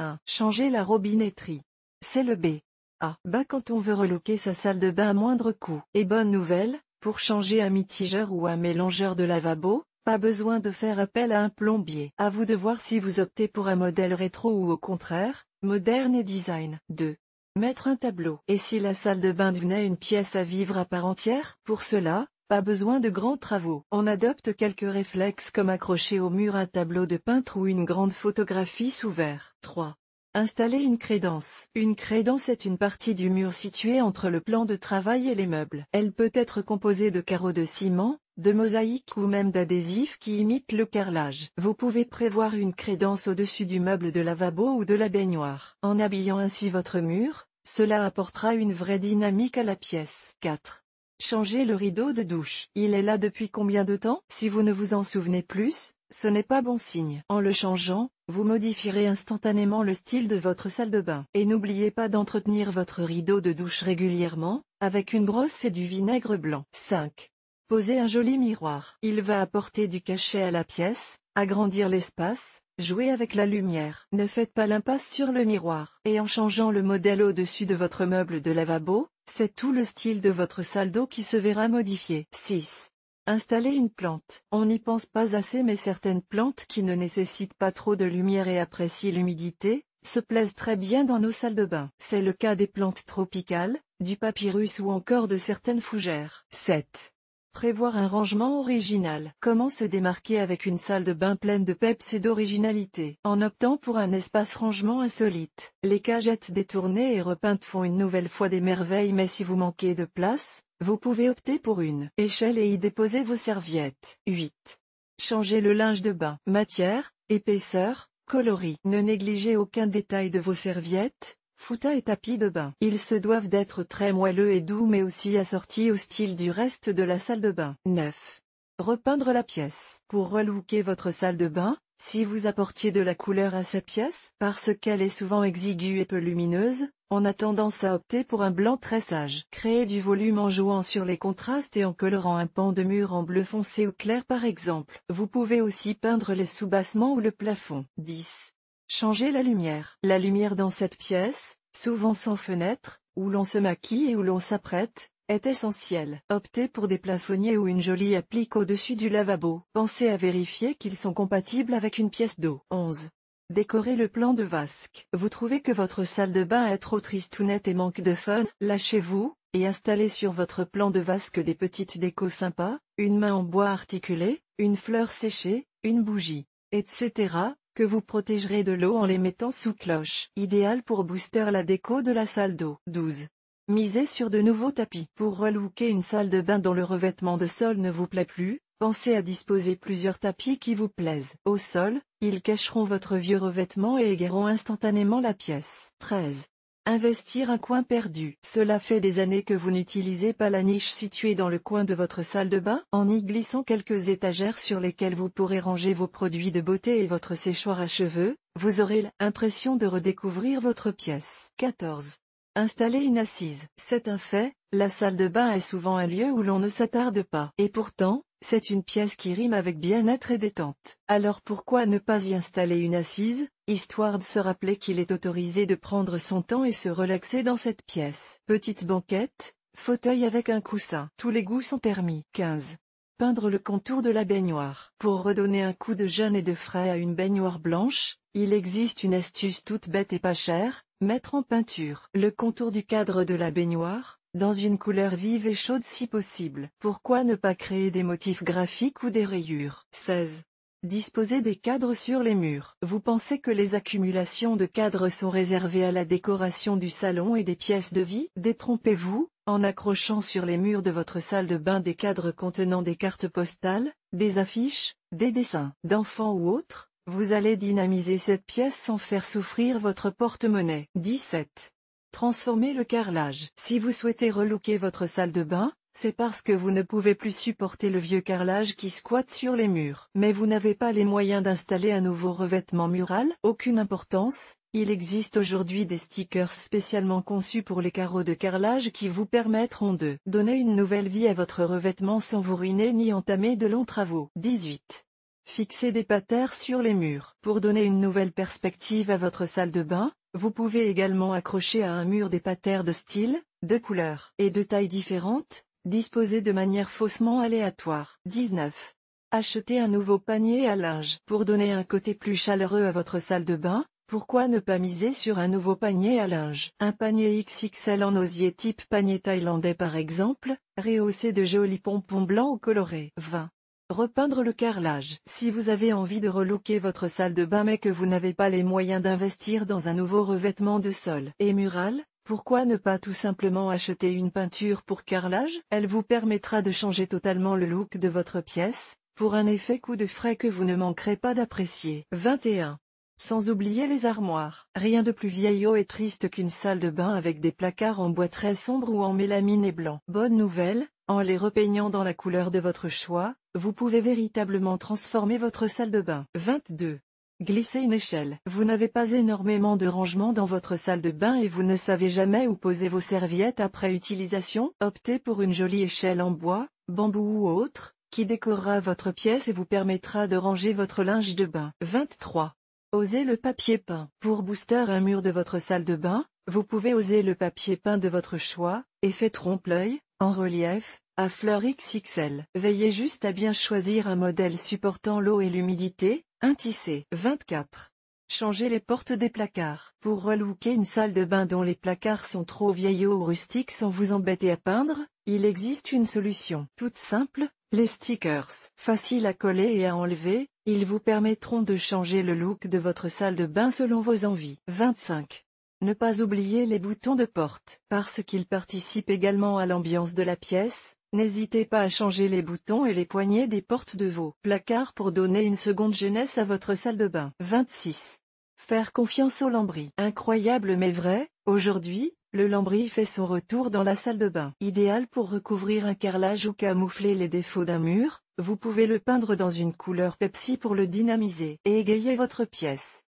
1. Changer la robinetterie. C'est le B. A. Bah quand on veut reloquer sa salle de bain à moindre coût. Et bonne nouvelle, pour changer un mitigeur ou un mélangeur de lavabo, pas besoin de faire appel à un plombier. À vous de voir si vous optez pour un modèle rétro ou au contraire, moderne et design. 2. Mettre un tableau. Et si la salle de bain devenait une pièce à vivre à part entière Pour cela, pas besoin de grands travaux. On adopte quelques réflexes comme accrocher au mur un tableau de peintre ou une grande photographie sous verre. 3. Installer une crédence. Une crédence est une partie du mur située entre le plan de travail et les meubles. Elle peut être composée de carreaux de ciment, de mosaïques ou même d'adhésifs qui imitent le carrelage. Vous pouvez prévoir une crédence au-dessus du meuble de lavabo ou de la baignoire. En habillant ainsi votre mur, cela apportera une vraie dynamique à la pièce. 4. Changez le rideau de douche. Il est là depuis combien de temps Si vous ne vous en souvenez plus, ce n'est pas bon signe. En le changeant, vous modifierez instantanément le style de votre salle de bain. Et n'oubliez pas d'entretenir votre rideau de douche régulièrement, avec une brosse et du vinaigre blanc. 5. Posez un joli miroir. Il va apporter du cachet à la pièce, agrandir l'espace, jouer avec la lumière. Ne faites pas l'impasse sur le miroir. Et en changeant le modèle au-dessus de votre meuble de lavabo, c'est tout le style de votre salle d'eau qui se verra modifié. 6. Installer une plante. On n'y pense pas assez mais certaines plantes qui ne nécessitent pas trop de lumière et apprécient l'humidité, se plaisent très bien dans nos salles de bain. C'est le cas des plantes tropicales, du papyrus ou encore de certaines fougères. 7. Prévoir un rangement original. Comment se démarquer avec une salle de bain pleine de peps et d'originalité En optant pour un espace rangement insolite, les cagettes détournées et repeintes font une nouvelle fois des merveilles mais si vous manquez de place, vous pouvez opter pour une échelle et y déposer vos serviettes. 8. Changez le linge de bain. Matière, épaisseur, coloris. Ne négligez aucun détail de vos serviettes, Fouta et tapis de bain. Ils se doivent d'être très moelleux et doux mais aussi assortis au style du reste de la salle de bain. 9. Repeindre la pièce. Pour relooker votre salle de bain, si vous apportiez de la couleur à cette pièce, parce qu'elle est souvent exiguë et peu lumineuse, on a tendance à opter pour un blanc très sage. Créer du volume en jouant sur les contrastes et en colorant un pan de mur en bleu foncé ou clair par exemple. Vous pouvez aussi peindre les soubassements ou le plafond. 10. Changer la lumière. La lumière dans cette pièce, souvent sans fenêtre, où l'on se maquille et où l'on s'apprête, est essentiel. Optez pour des plafonniers ou une jolie applique au-dessus du lavabo. Pensez à vérifier qu'ils sont compatibles avec une pièce d'eau. 11. Décorez le plan de vasque. Vous trouvez que votre salle de bain est trop triste ou nette et manque de fun Lâchez-vous, et installez sur votre plan de vasque des petites décos sympas, une main en bois articulée, une fleur séchée, une bougie, etc que vous protégerez de l'eau en les mettant sous cloche. Idéal pour booster la déco de la salle d'eau. 12. Misez sur de nouveaux tapis. Pour relouquer une salle de bain dont le revêtement de sol ne vous plaît plus, pensez à disposer plusieurs tapis qui vous plaisent. Au sol, ils cacheront votre vieux revêtement et égareront instantanément la pièce. 13. Investir un coin perdu. Cela fait des années que vous n'utilisez pas la niche située dans le coin de votre salle de bain, en y glissant quelques étagères sur lesquelles vous pourrez ranger vos produits de beauté et votre séchoir à cheveux, vous aurez l'impression de redécouvrir votre pièce. 14. Installer une assise. C'est un fait, la salle de bain est souvent un lieu où l'on ne s'attarde pas. Et pourtant, c'est une pièce qui rime avec bien-être et détente. Alors pourquoi ne pas y installer une assise, histoire de se rappeler qu'il est autorisé de prendre son temps et se relaxer dans cette pièce. Petite banquette, fauteuil avec un coussin. Tous les goûts sont permis. 15. Peindre le contour de la baignoire. Pour redonner un coup de jeune et de frais à une baignoire blanche, il existe une astuce toute bête et pas chère, mettre en peinture le contour du cadre de la baignoire, dans une couleur vive et chaude si possible. Pourquoi ne pas créer des motifs graphiques ou des rayures 16. Disposer des cadres sur les murs. Vous pensez que les accumulations de cadres sont réservées à la décoration du salon et des pièces de vie Détrompez-vous, en accrochant sur les murs de votre salle de bain des cadres contenant des cartes postales, des affiches, des dessins d'enfants ou autres, vous allez dynamiser cette pièce sans faire souffrir votre porte-monnaie. 17. Transformer le carrelage. Si vous souhaitez relooker votre salle de bain, c'est parce que vous ne pouvez plus supporter le vieux carrelage qui squatte sur les murs. Mais vous n'avez pas les moyens d'installer un nouveau revêtement mural Aucune importance, il existe aujourd'hui des stickers spécialement conçus pour les carreaux de carrelage qui vous permettront de donner une nouvelle vie à votre revêtement sans vous ruiner ni entamer de longs travaux. 18. Fixez des patères sur les murs. Pour donner une nouvelle perspective à votre salle de bain, vous pouvez également accrocher à un mur des patères de style, de couleurs et de taille différentes, disposés de manière faussement aléatoire. 19. Achetez un nouveau panier à linge. Pour donner un côté plus chaleureux à votre salle de bain, pourquoi ne pas miser sur un nouveau panier à linge Un panier XXL en osier type panier thaïlandais par exemple, rehaussé de jolis pompons blancs ou colorés. 20. Repeindre le carrelage. Si vous avez envie de relooker votre salle de bain mais que vous n'avez pas les moyens d'investir dans un nouveau revêtement de sol et mural, pourquoi ne pas tout simplement acheter une peinture pour carrelage Elle vous permettra de changer totalement le look de votre pièce, pour un effet coup de frais que vous ne manquerez pas d'apprécier. 21. Sans oublier les armoires. Rien de plus vieillot et triste qu'une salle de bain avec des placards en bois très sombre ou en mélamine et blanc. Bonne nouvelle, en les repeignant dans la couleur de votre choix, vous pouvez véritablement transformer votre salle de bain. 22. Glissez une échelle. Vous n'avez pas énormément de rangement dans votre salle de bain et vous ne savez jamais où poser vos serviettes après utilisation Optez pour une jolie échelle en bois, bambou ou autre, qui décorera votre pièce et vous permettra de ranger votre linge de bain. 23. Osez le papier peint. Pour booster un mur de votre salle de bain, vous pouvez oser le papier peint de votre choix, effet trompe-l'œil, en relief, à fleur XXL. Veillez juste à bien choisir un modèle supportant l'eau et l'humidité, un tissé. 24. Changez les portes des placards. Pour relooker une salle de bain dont les placards sont trop vieillots ou rustiques sans vous embêter à peindre, il existe une solution. Toute simple, les stickers. Faciles à coller et à enlever, ils vous permettront de changer le look de votre salle de bain selon vos envies. 25. Ne pas oublier les boutons de porte. Parce qu'ils participent également à l'ambiance de la pièce, n'hésitez pas à changer les boutons et les poignées des portes de vos placards pour donner une seconde jeunesse à votre salle de bain. 26. Faire confiance au lambris. Incroyable mais vrai, aujourd'hui, le lambris fait son retour dans la salle de bain. Idéal pour recouvrir un carrelage ou camoufler les défauts d'un mur, vous pouvez le peindre dans une couleur Pepsi pour le dynamiser et égayer votre pièce.